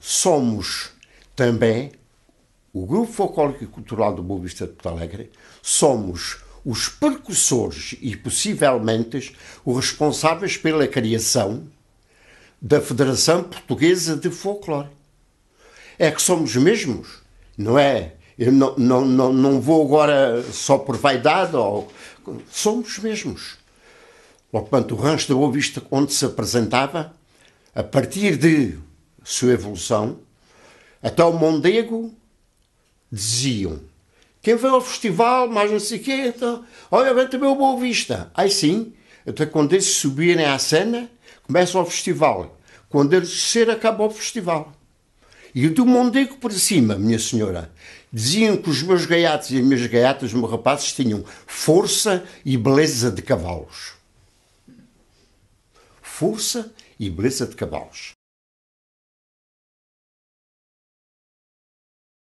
somos também o Grupo Folclórico e Cultural do Boa Vista de Porto Alegre, somos os precursores e possivelmente os responsáveis pela criação da Federação Portuguesa de Folclore. É que somos mesmos, não é? Eu não, não, não, não vou agora só por vaidade, ou... somos mesmos. Logo, portanto, o rancho da Boa Vista, onde se apresentava, a partir de sua evolução, até o Mondego diziam: quem vem ao festival, mais não sei o quê, então, olha, vem também o Boa Vista. Aí sim, até quando eles subirem à cena, começa o festival. Quando eles descer, acaba o festival. E do Mondego para cima, minha senhora, diziam que os meus gaiatos e as minhas gaiatas, os meus rapazes, tinham força e beleza de cavalos. Força e beleza de cavalos.